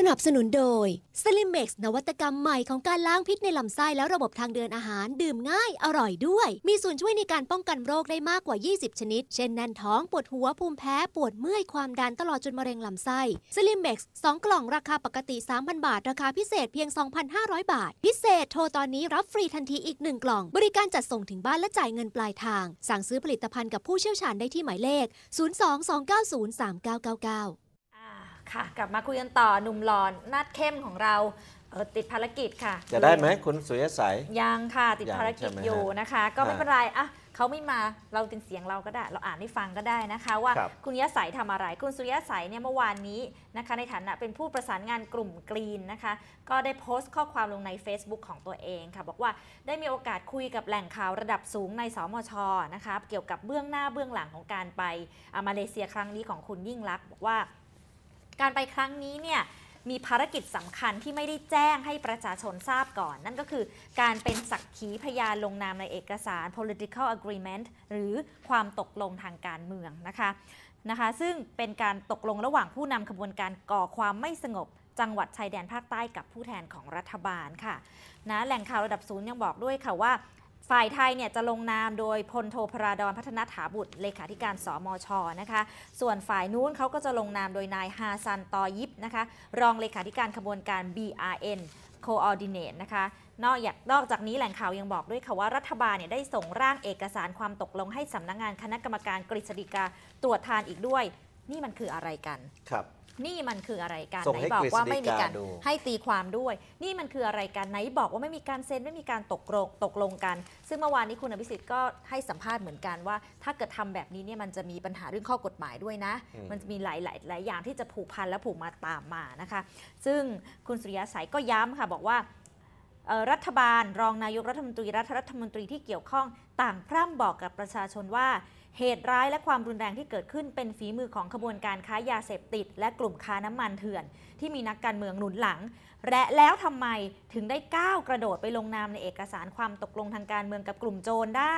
สนับสนุนโดย s l i m เม็กนวัตกรรมใหม่ของการล้างพิษในลำไส้ และระบบทางเดินอาหารดื่มง่ายอร่อยด้วย มีส่วนช่วยในการป้องกันโรคได้มากกว่า 20 ชนิด เช่น แน่นท้อง ปวดหัว ภูมิแพ้ ปวดเมื่อย ความดันตลอดจนมะเร็งลำไส้ s l i m เม็กซ์งกล่องราคาปกติ 3,000 บาท ราคาพิเศษเพียง 2,500 บาท พิเศษโทรตอนนี้รับฟรีทันทีอีก 1 กล่องบริการจัดส่งถึงบ้านและจ่ายเงินปลายทาง สั่งซื้อผลิตภัณฑ์กับผู้เชี่ยวชาญได้ที่หมายเลข 022903999ค่ะกลับมาคุยกันต่อหนุ่มหลอน นัดเข้มของเราเออติดภารกิจค่ะ จะได้ไหมคุณสุยสายยังค่ะติดภารกิจอยู่นะคะ ก็ไม่เป็นไรอ่ะเขาไม่มาเราเป็นเสียงเราก็ได้ เราอ่านให้ฟังก็ได้นะคะ ว่าคุณยศสายทำอะไร คุณสุยะสายเนี่ยเมื่อวานนี้นะคะ ในฐานะเป็นผู้ประสานงานกลุ่มกรีนนะคะ ก็ได้โพสต์ข้อความลงใน Facebook ของตัวเองค่ะบอกว่าได้มีโอกาสคุยกับแหล่งข่าวระดับสูงในสมชนะคะเกี่ยวกับเบื้องหน้าเบื้องหลังของการไปมาเลเซียครั้งนี้ของคุณยิ่งรักบอกว่าการไปครั้งนี้เนี่ยมีภารกิจสำคัญที่ไม่ได้แจ้งให้ประชาชนทราบก่อน นั่นก็คือการเป็นสักขีพยานลงนามในเอกสาร political agreement หรือความตกลงทางการเมืองนะคะนะคะซึ่งเป็นการตกลงระหว่างผู้นำขบวนการก่อความไม่สงบ จังหวัดชายแดนภาคใต้กับผู้แทนของรัฐบาลค่ะนะแหล่งข่าวระดับศูนย์ยังบอกด้วยค่ะว่าฝ่ายไทยเนี่ยจะลงนามโดยพลโทพราดอนพัฒนถาบุตร เลขาธิการสมชนะคะ ส่วนฝ่ายนู้นเขาก็จะลงนามโดยนายฮาซันตอยิบนะคะรองเลขาธิการขบวนการ BRN coordinate นะคะนอกจากนอกจากนี้แหล่งข่าวยังบอกด้วยค่ะว่ารัฐบาลเนี่ยได้ส่งร่างเอกสารความตกลงให้สำนักงงานคณะกรรมการกฤษฎีกาตรวจทานอีกด้วยนี่มันคืออะไรกัน ครับ นี่มันคืออะไรกัน ไหนบอกว่าไม่มีการ ให้ตีความด้วย นี่มันคืออะไรกัน ไหนบอกว่าไม่มีการเซ็นไม่มีการตกลงตกลงกัน ซึ่งเมื่อวานนี้คุณอภิสิทธิ์ก็ให้สัมภาษณ์เหมือนกันว่า ถ้าเกิดทำแบบนี้เนี่ยมันจะมีปัญหาเรื่องข้อกฎหมายด้วยนะ มันจะมีหลายหลายหลายอย่างที่จะผูกพันและผูกมาตามมานะคะ ซึ่งคุณสุริยะสายก็ย้ำค่ะบอกว่ารัฐบาล รองนายกรัฐมนตรีรัฐรัฐมนตรีที่เกี่ยวข้องต่างพร่ำบอกกับประชาชนว่าเหตุร้ายและความรุนแรงที่เกิดขึ้นเป็นฝีมือของขบวนการค้ายาเสพติด และกลุ่มค้าน้ำมันเถื่อนที่มีนักการเมืองหนุนหลัง และแล้วทำไมถึงได้ก้าวกระโดดไปลงนามในเอกสารความตกลงทางการเมืองกับกลุ่มโจรได้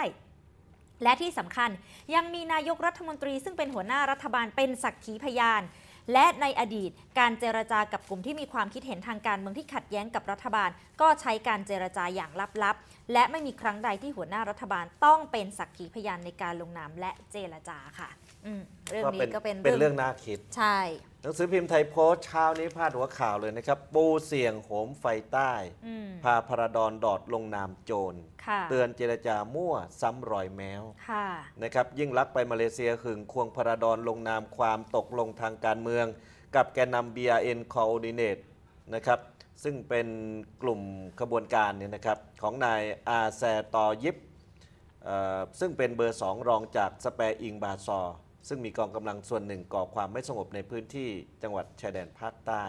และที่สำคัญยังมีนายกรัฐมนตรี ซึ่งเป็นหัวหน้ารัฐบาลเป็นสักขีพยานและในอดีตการเจรจากับกลุ่มที่มีความคิดเห็นทางการเมืองที่ขัดแย้งกับรัฐบาล ก็ใช้การเจรจาอย่างลับ ๆ และไม่มีครั้งใดที่หัวหน้ารัฐบาลต้องเป็นสักขีพยานในการลงนามและเจรจาค่ะเรื่องนี้ก็เป็นเป็นเรื่องน่าคิด ใช่ หนังสือพิมพ์ไทยโพสต์เช้านี้พาดหัวข่าวเลยนะครับ ปูเสี่ยงโหมไฟใต้พาพราดอนดอดลงนามโจรเตือนเจรจามั่ว ซ้ำรอยแมวะนะครับยิ่งลักไปมาเลเซียหึงควงพราดอนลงนามความตกลงทางการเมือง กับแกนนำ BRN Coordinate นะครับซึ่งเป็นกลุ่มขบวนการเนี่ยนะครับของนายอาแซตอยิปซึ่งเป็นเบอร์สองรองจากสแปรอิงบาซอซึ่งมีกองกำลังส่วนหนึ่งก่อความไม่สงบในพื้นที่จังหวัดชายแดนภาคใต้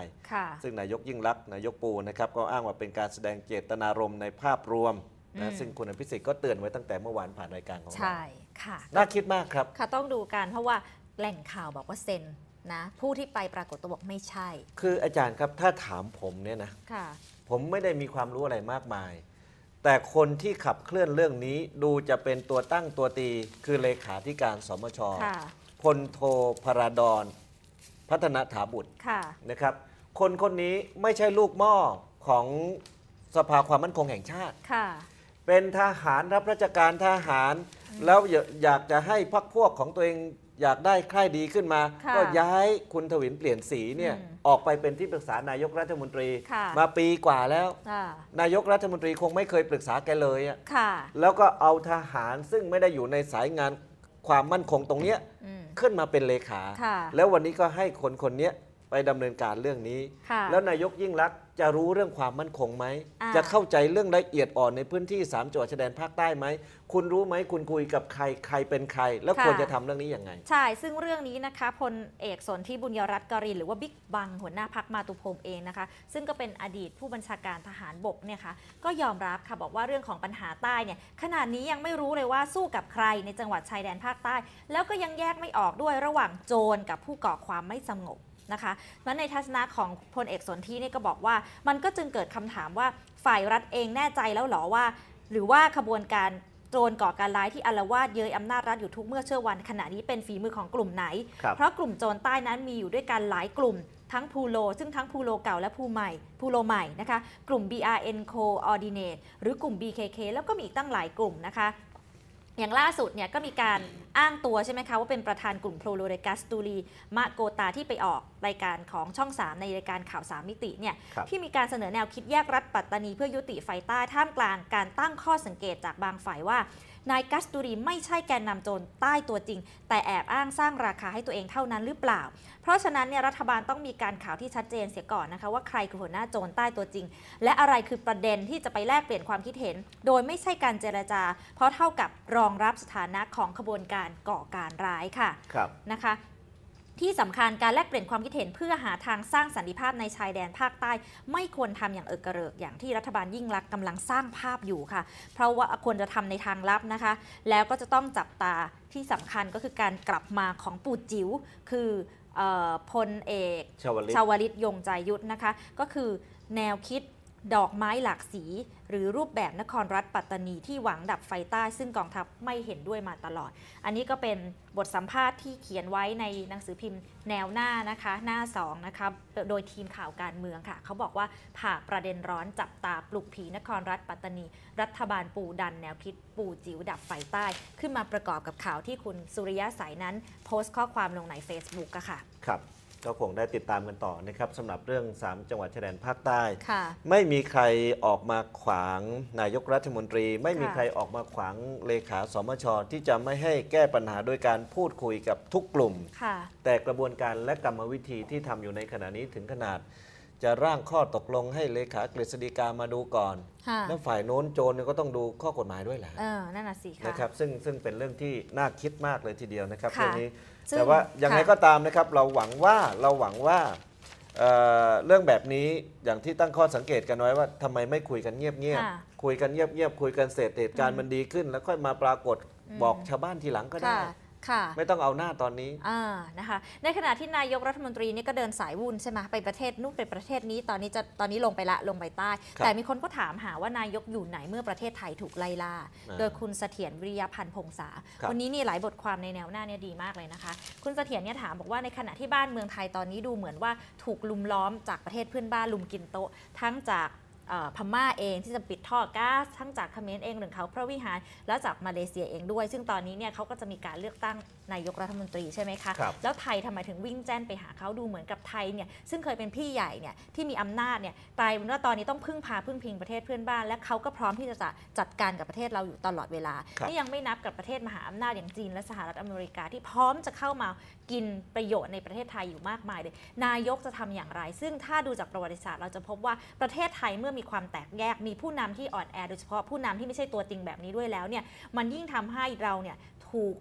ซึ่งนายกยิ่งรักษณ์ นายกปูนะครับ ก็อ้างว่าเป็นการแสดงเจตนารมณ์ในภาพรวมนะซึ่งคุณอภิสิทธิ์ก็เตือนไว้ตั้งแต่เมื่อวานผ่านรายการของเรา ใช่ ค่ะ น่าคิดมากครับ ค่ะต้องดูกันเพราะว่าแหล่งข่าวบอกว่าเซ็นนะผู้ที่ไปปรากฏตัวบอกไม่ใช่ คืออาจารย์ครับถ้าถามผมเนี่ยนะค่ะผมไม่ได้มีความรู้อะไรมากมาย แต่คนที่ขับเคลื่อนเรื่องนี้ดูจะเป็นตัวตั้งตัวตีคือเลขาธิการสมชค่ะพลโทพราดอนพัฒนาถาบุตรนะครับ คนคนนี้ไม่ใช่ลูกม่อของสภาความมั่นคงแห่งชาติ เป็นทหารรับราชการทหาร แล้วอยากจะให้พรรคพวกของตัวเองอยากได้ค่ายดีขึ้นมา ก็ย้ายคุณถวินเปลี่ยนสีเนี่ยอออกไปเป็นที่ปรึกษานายกรัฐมนตรีมาปีกว่าแล้ว นายกรัฐมนตรีคงไม่เคยปรึกษาแกเลยอะ่ะแล้วก็เอาทหารซึ่งไม่ได้อยู่ในสายงานความมั่นคงตรงเนี้ยขึ้นมาเป็นเลขา แล้ววันนี้ก็ให้คนคนนี้ไปดำเนินการเรื่องนี้ แล้วนายกยิ่งรักษณ์จะรู้เรื่องความมั่นคงไหม จะเข้าใจเรื่องละเอียดอ่อนในพื้นที่ 3จังหวัดชายแดนภาคใต้ไหมคุณรู้ไหมคุณคุยกับใครใครเป็นใคร แล้วควรจะทำเรื่องนี้ยังไง ใช่ซึ่งเรื่องนี้นะคะพลเอกสนธิบุญยรัตน์กรินหรือว่าบิ๊กบังหัวหน้าพักมาตุพงเองนะคะซึ่งก็เป็นอดีตผู้บัญชาการทหารบกเนี่ยค่ะก็ยอมรับค่ะบอกว่าเรื่องของปัญหาใต้เนี่ยขนาดนี้ยังไม่รู้เลยว่าสู้กับใครในจังหวัดชายแดนภาคใต้ แล้วก็ยังแยกไม่ออกด้วยระหว่างโจรกับผู้ก่อความไม่สงบนะคะนันในทัศนะของพลเอกสนธินี่ก็บอกว่ามันก็จึงเกิดคำถามว่าฝ่ายรัฐเองแน่ใจแล้วหรอว่า หรือว่าขบวนการโจรก่อการร้ายที่อารวาสเย้ยอำนาจรัฐอยู่ทุกเมื่อเชื่อวัน ขณะนี้เป็นฝีมือของกลุ่มไหน เพราะกลุ่มโจรใต้นั้นมีอยู่ด้วยกันหลายกลุ่มทั้งพูโลซึ่งทั้งพูโลเก่าและพูใหม่พูโลใหม่นะคะกลุ่ม BRN Coordinate หรือกลุ่ม BKK แล้วก็มีอีกตั้งหลายกลุ่มนะคะอย่างล่าสุดเนี่ยก็มีการอ้างตัวใช่ไหมคะ ว่าเป็นประธานกลุ่มโพลเรกัสตูรีมาโกตาที่ไปออกรายการของช่อง 3 ในรายการข่าว 3 มิติเนี่ยที่มีการเสนอแนวคิดแยกรัฐปัตตานีเพื่อยุติไฟใต้ท่ามกลางการตั้งข้อสังเกตจากบางฝ่ายว่านายกัสตูรีไม่ใช่แกนนำโจรใต้ตัวจริง แต่แอบอ้างสร้างราคาให้ตัวเองเท่านั้นหรือเปล่า เพราะฉะนั้นเนี่ยรัฐบาลต้องมีการข่าวที่ชัดเจนเสียก่อนนะคะ ว่าใครคือหัวหน้าโจรใต้ตัวจริง และอะไรคือประเด็นที่จะไปแลกเปลี่ยนความคิดเห็น โดยไม่ใช่การเจรจา เพราะเท่ากับรองรับสถานะของขบวนการก่อการร้ายค่ะคนะคะที่สำคัญการแลกเปลี่ยนความคิดเห็นเพื่อหาทางสร้างสันติภาพในชายแดนภาคใต้ ไม่ควรทำอย่างเอิกกระเริกอย่างที่รัฐบาลยิ่งรักกำลังสร้างภาพอยู่ค่ะ เพราะว่าควรจะทำในทางลับนะคะ แล้วก็จะต้องจับตาที่สำคัญก็คือการกลับมาของปู่จิ๋วคือพลเอกชาวลิตยงใจยุทธนะคะ ก็คือแนวคิดดอกไม้หลากสีหรือรูปแบบนครรัฐปัตตานีที่หวังดับไฟใต้ซึ่งกองทัพไม่เห็นด้วยมาตลอด อันนี้ก็เป็นบทสัมภาษณ์ที่เขียนไว้ในหนังสือพิมพ์แนวหน้านะคะ หน้า2นะคะโดยทีมข่าวการเมืองค่ะ เขาบอกว่าผ่าประเด็นร้อนจับตาปลุกผีนครรัฐปัตตานี รัฐบาลปูดันแนวคิดปูจิ๋วดับไฟใต้ ขึ้นมาประกอบกับข่าวที่คุณสุริยะสายนั้น โพสต์ข้อความลงใน Facebook อะค่ะครับก็คงได้ติดตามกันต่อนะครับสำหรับเรื่อง 3 จังหวัดชายแดนภาคใต้ ไม่มีใครออกมาขวางนายกรัฐมนตรี ไม่มีใครออกมาขวางเลขา สมช ที่จะไม่ให้แก้ปัญหาโดยการพูดคุยกับทุกกลุ่ม แต่กระบวนการและกรรมวิธีที่ทำอยู่ในขณะนี้ถึงขนาด จะร่างข้อตกลงให้เลขากฤษฎีกามาดูก่อน แล้วฝ่ายโน้นโจรก็ต้องดูข้อกฎหมายด้วยแหละนั่นน่ะสิคะนะครับ ซึ่งซึ่งเป็นเรื่องที่น่าคิดมากเลยทีเดียวนะครับเรื่องนี้แต่ว่าอย่างไรก็ตามนะครับเราหวังว่าเราหวังว่าเเรื่องแบบนี้อย่างที่ตั้งข้อสังเกตกันไว้ว่าทำไมไม่คุยกันเงียบๆคุยกันเงียบๆคุยกันเสร็จเหตุการณ์มันดีขึ้น แล้วค่อยมาปรากฏบอกชาวบ้านทีหลังก็ได้ค่ะไม่ต้องเอาหน้าตอนนี้ อ่านะคะ ในขณะที่นายกรัฐมนตรีนี่ก็เดินสายวุ่นใช่ไหมไปประเทศนู่นไปประเทศนี้ ตอนนี้จะตอนนี้ลงไปละลงไปใต้ แต่มีคนก็ถามหาว่านายกอยู่ไหนเมื่อประเทศไทยถูกไล่ล่าโดยคุณเสถียรวิริยพันธ์พงษาวันนี้นี่หลายบทความในแนวหน้าเนี่ยดีมากเลยนะคะ คุณเสถียรเนี่ยถามบอกว่าในขณะที่บ้านเมืองไทยตอนนี้ดูเหมือนว่าถูกลุมล้อมจากประเทศเพื่อนบ้านลุมกินโต๊ะทั้งจากพม่าเองที่จะปิดท่อก๊าซทั้งจากเขมรเองหรือเขาพระวิหารแล้วจากมาเลเซียเองด้วย ซึ่งตอนนี้เนี่ยเขาก็จะมีการเลือกตั้งนายกรัฐมนตรี ใช่ไหมคะ แล้วไทยทำไมถึงวิ่งแจ้นไปหาเขาดูเหมือนกับไทยเนี่ยซึ่งเคยเป็นพี่ใหญ่เนี่ยที่มีอำนาจเนี่ยกลายเป็นว่าตอนนี้ต้องพึ่งพา พึ่งพิงประเทศเพื่อนบ้าน และเขาก็พร้อมที่จะจัดการกับประเทศเรา อยู่ตลอดเวลา นี่ยังไม่นับกับประเทศมหาอำนาจอย่างจีน และสหรัฐอเมริกา ที่พร้อมจะเข้ามากินประโยชน์ในประเทศไทยอยู่มากมายเลย นายกจะทำอย่างไร ซึ่งถ้าดูจากประวัติศาสตร์ เราจะพบว่าประเทศไทยเมื่อมีความแตกแยก มีผู้นำที่อ่อนแอโดยเฉพาะผู้นำที่ไม่ใช่ตัวจริงแบบนี้ด้วยแล้วเนี่ยมันยิ่งทำให้เราเนี่ยถูก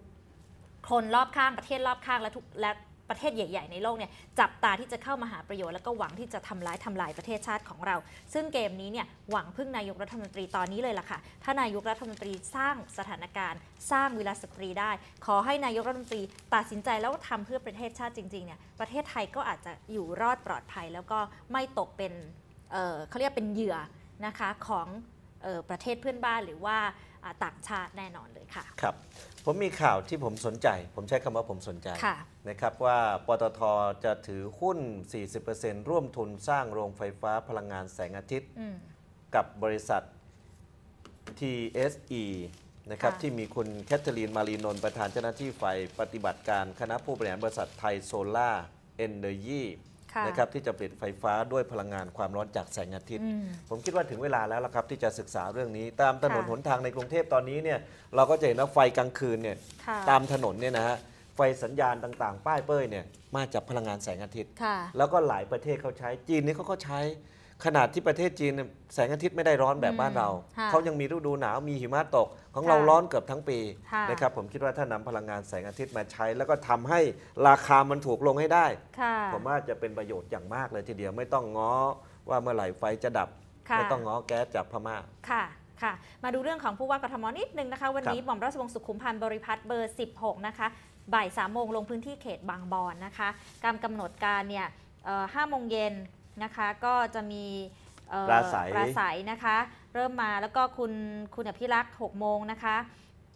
คนรอบข้างประเทศรอบข้างและทุกและประเทศใหญ่ ๆ ในโลกเนี่ยจับตาที่จะเข้ามาหาประโยชน์แล้วก็หวังที่จะทำร้ายทำลายประเทศชาติของเรา ซึ่งเกมนี้เนี่ยหวังพึ่งนายกรัฐมนตรีตอนนี้เลยล่ะค่ะถ้านายกรัฐมนตรีสร้างสถานการณ์ สร้างวิลาสตรีได้ ขอให้นายกรัฐมนตรีตัดสินใจแล้วทำเพื่อประเทศชาติจริงๆเนี่ยประเทศไทยก็อาจจะอยู่รอดปลอดภัย แล้วก็ไม่ตกเป็นเเขาเรียกเป็นเหยื่อนะคะของออประเทศเพื่อนบ้านหรือว่าต่างชาติแน่นอนเลยค่ะครับผมมีข่าวที่ผมสนใจ ผมใช้คำว่าผมสนใจ นะครับว่า ปตท จะถือหุ้น 40%ร่วมทุนสร้างโรงไฟฟ้าพลังงานแสงอาทิตย์ กับบริษัท TSE นะครับ ที่มีคุณแคทเธอรีนมารีนนท์ประธานเจ้าหน้าที่ฝ่ายปฏิบัติการคณะผู้บริหารบริษัทไทยโซล่าเอนเนอร์ยีนะครับที่จะผลิตไฟฟ้าด้วยพลังงานความร้อนจากแสงอาทิตย์ ผมคิดว่าถึงเวลาแล้วละครับที่จะศึกษาเรื่องนี้ ตามถนนหนทางในกรุงเทพตอนนี้เนี่ยเราก็จะเห็นว่าไฟกลางคืนเนี่ยตามถนนเนี่ยนะฮะไฟสัญญาณต่างๆ ป้ายเป้ยเนี่ยมาจากพลังงานแสงอาทิตย์ แล้วก็หลายประเทศเขาใช้จีนนี่เขาก็ใช้ขนาดที่ประเทศจีนแสงอาทิตย์ไม่ได้ร้อนแบบบ้านเรา เขายังมีฤดูหนาวมีหิมะตก ของเราร้อนเกือบทั้งปีนะครับผมคิดว่าถ้านำพลังงานแสงอาทิตย์มาใช้ แล้วก็ทำให้ราคามันถูกลงให้ได้ผมว่าจะเป็นประโยชน์อย่างมากเลยทีเดียวไม่ต้องง้อว่าเมื่อไหร่ไฟจะดับ ไม่ต้องง้อแก๊สจากพม่าค่ะค่ะ มาดูเรื่องของผู้ว่ากทมนิดนึงนะคะวันนี้หม่อมราชวงศ์สุขุมพันธ์บริพัตรเบอร์ 16 นะคะบ่าย3โมงลงพื้นที่เขตบางบอนนะคะการกำหนดการเนี่ยห้า5โมงเย็นนะคะก็จะมีปราศัยปราศัยนะคะเริ่มมาแล้วก็คุณคุณอภิรักษ์6โมงนะคะ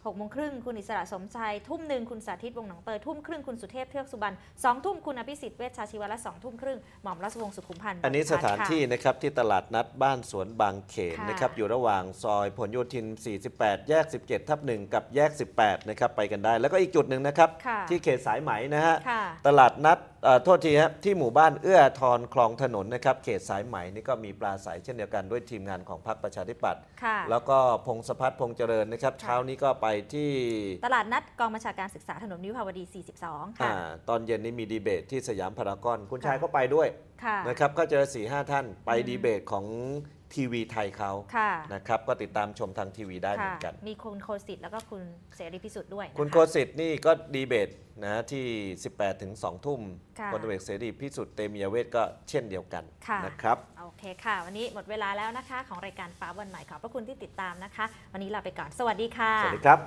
6โมงครึ่งคุณอิสระสมชัยทุ่มหนึ่งคุณสาธิตวงหนองเตยทุ่มครึ่งคุณสุเทพเทือกสุบรรณสองทุ่มคุณอภิสิทธิ์เวชชาชีวะและสองทุ่มครึ่งหม่อมราชวงศ์สุขุมพันธ์อันนี้สถานที่นะครับ ที่ตลาดนัดบ้านสวนบางเขนนะครับอยู่ระหว่างซอยผลโยธิน48 แยก 17ทับงกับแยก18นะครับไปกันได้แล้วก็อีกจุดหนึ่งนะครับที่เขตสายไหมนะฮะตลาดนัดโทษทีครับที่หมู่บ้านเอื้อทอนคลองถนนนะครับเขตสายไหมนี่ก็มีปลาใสเช่นเดียวกันด้วยทีมงานของพรรคประชาธิปัตย์แล้วก็พงศพัฒน์พงเจริญนะครับ เช้านี้ก็ไปที่ตลาดนัดกองบัญชาการศึกษาถนนนิวพาวดี 42 ค่ะตอนเย็นนี้มีดีเบตที่สยามพารากอน คุณชายก็ไปด้วยนะครับก็เจอสี่ห้าท่านไปดีเบตของทีวีไทยเขาะนะครับ ก็ติดตามชมทางทีวีได้เหมือนกัน มีคุณโคสิตแล้วก็คุณเสรีพิสุทธิ์ด้วย คุณโคสิต์นี่ก็ดีเบตนะที่ 18ถึง2ทุ่มคนะตำรวกเสรีพิสุทธิ์เตมียเวทก็เช่นเดียวกันะนะครับโอเคค่ะ วันนี้หมดเวลาแล้วนะคะของรายการฟ้าวันใหม่ขอบพระคุณที่ติดตามนะคะ วันนี้ลาไปก่อน สวัสดีค่ะ สวัสดีครับ